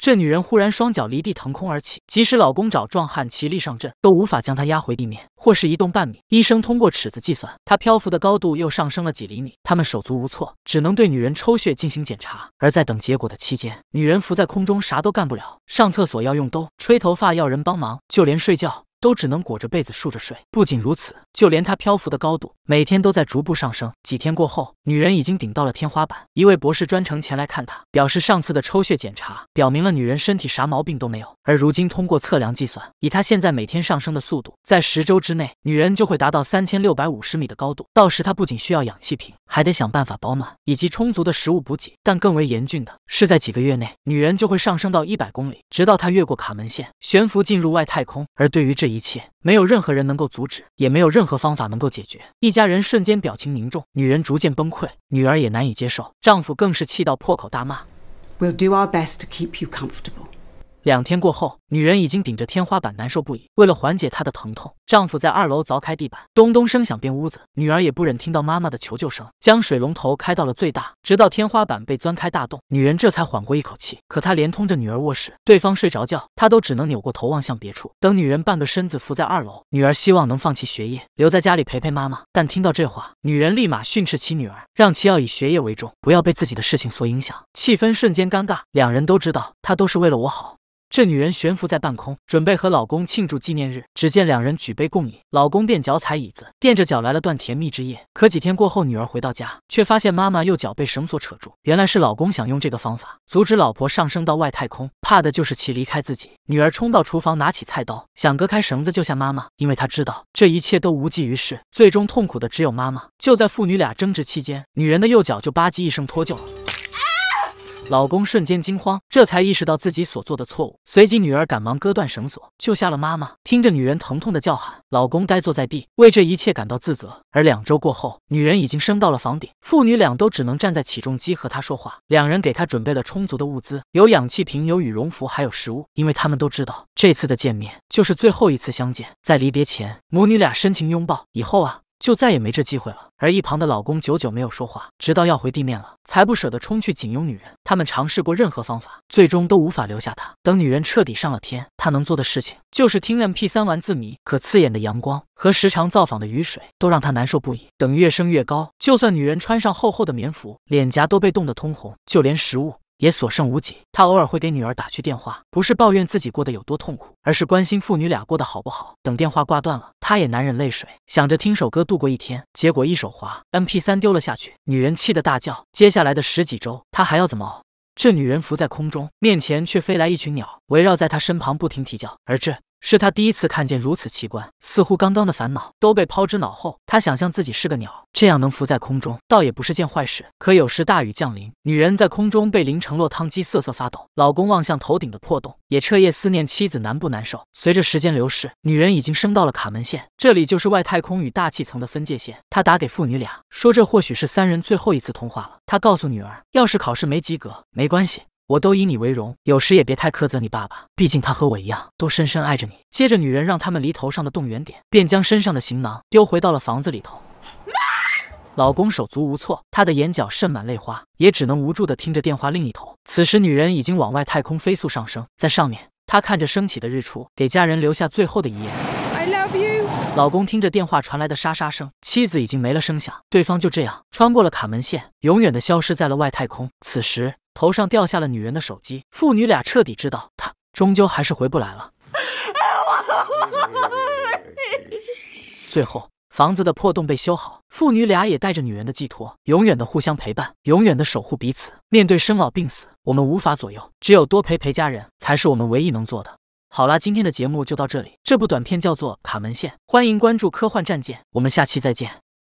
这女人忽然双脚离地腾空而起，即使老公找壮汉齐力上阵，都无法将她压回地面或是移动半米。医生通过尺子计算，她漂浮的高度又上升了几厘米。他们手足无措，只能对女人抽血进行检查。而在等结果的期间，女人浮在空中啥都干不了，上厕所要用兜，吹头发要人帮忙，就连睡觉都只能裹着被子竖着睡。不仅如此。就连她漂浮的高度，每天都在逐步上升。几天过后，女人已经顶到了天花板。一位博士专程前来看她，表示上次的抽血检查表明了女人身体啥毛病都没有。而如今通过测量计算，以她现在每天上升的速度，在十周之内，女人就会达到三千六百五十米的高度。到时她不仅需要氧气瓶，还得想办法保暖以及充足的食物补给。但更为严峻的是，在几个月内，女人就会上升到一百公里，直到她越过卡门线，悬浮进入外太空。而对于这一切，没有任何人能够阻止，也没有任何方法能够解决。一家人瞬间表情凝重，女人逐渐崩溃，女儿也难以接受，丈夫更是气到破口大骂。两天过后。女人已经顶着天花板难受不已，为了缓解她的疼痛，丈夫在二楼凿开地板，咚咚声响遍屋子。女儿也不忍听到妈妈的求救声，将水龙头开到了最大，直到天花板被钻开大洞，女人这才缓过一口气。可她连通着女儿卧室，对方睡着觉，她都只能扭过头望向别处。等女人半个身子伏在二楼，女儿希望能放弃学业，留在家里陪陪妈妈。但听到这话，女人立马训斥起女儿，让其要以学业为重，不要被自己的事情所影响。气氛瞬间尴尬，两人都知道她都是为了我好。这女人悬浮在半空，准备和老公庆祝纪念日。只见两人举杯共饮，老公便脚踩椅子，垫着脚来了段甜蜜之夜。可几天过后，女儿回到家，却发现妈妈右脚被绳索扯住。原来是老公想用这个方法阻止老婆上升到外太空，怕的就是其离开自己。女儿冲到厨房，拿起菜刀，想割开绳子救下妈妈，因为她知道这一切都无济于事，最终痛苦的只有妈妈。就在父女俩争执期间，女人的右脚就吧唧一声脱臼了。老公瞬间惊慌，这才意识到自己所做的错误。随即，女儿赶忙割断绳索，救下了妈妈。听着女人疼痛的叫喊，老公呆坐在地，为这一切感到自责。而两周过后，女人已经升到了房顶，父女俩都只能站在起重机和她说话。两人给她准备了充足的物资，有氧气瓶，有羽绒服，还有食物。因为他们都知道，这次的见面就是最后一次相见。在离别前，母女俩深情拥抱。以后啊。就再也没这机会了。而一旁的老公久久没有说话，直到要回地面了，才不舍得冲去紧拥女人。他们尝试过任何方法，最终都无法留下她。等女人彻底上了天，他能做的事情就是听 M P 三玩字谜。可刺眼的阳光和时常造访的雨水都让他难受不已。等越升越高，就算女人穿上厚厚的棉服，脸颊都被冻得通红，就连食物。也所剩无几，他偶尔会给女儿打去电话，不是抱怨自己过得有多痛苦，而是关心父女俩过得好不好。等电话挂断了，他也难忍泪水，想着听首歌度过一天，结果一手滑，M P 三丢了下去。女人气得大叫，接下来的十几周，她还要怎么熬？这女人浮在空中，面前却飞来一群鸟，围绕在她身旁不停啼叫，而这。是他第一次看见如此奇观，似乎刚刚的烦恼都被抛之脑后。他想象自己是个鸟，这样能浮在空中，倒也不是件坏事。可有时大雨降临，女人在空中被淋成落汤鸡，瑟瑟发抖。老公望向头顶的破洞，也彻夜思念妻子难不难受。随着时间流逝，女人已经升到了卡门线，这里就是外太空与大气层的分界线。他打给父女俩，说这或许是三人最后一次通话了。他告诉女儿，要是考试没及格，没关系。我都以你为荣，有时也别太苛责你爸爸，毕竟他和我一样，都深深爱着你。接着，女人让他们离头上的洞远点，便将身上的行囊丢回到了房子里头。老公手足无措，他的眼角渗满泪花，也只能无助的听着电话另一头。此时，女人已经往外太空飞速上升，在上面，她看着升起的日出，给家人留下最后的遗言。老公听着电话传来的沙沙声，妻子已经没了声响，对方就这样穿过了卡门线，永远的消失在了外太空。此时。头上掉下了女人的手机，父女俩彻底知道，他终究还是回不来了。最后，房子的破洞被修好，父女俩也带着女人的寄托，永远的互相陪伴，永远的守护彼此。面对生老病死，我们无法左右，只有多陪陪家人，才是我们唯一能做的。好啦，今天的节目就到这里，这部短片叫做《卡门线》，欢迎关注科幻战舰，我们下期再见。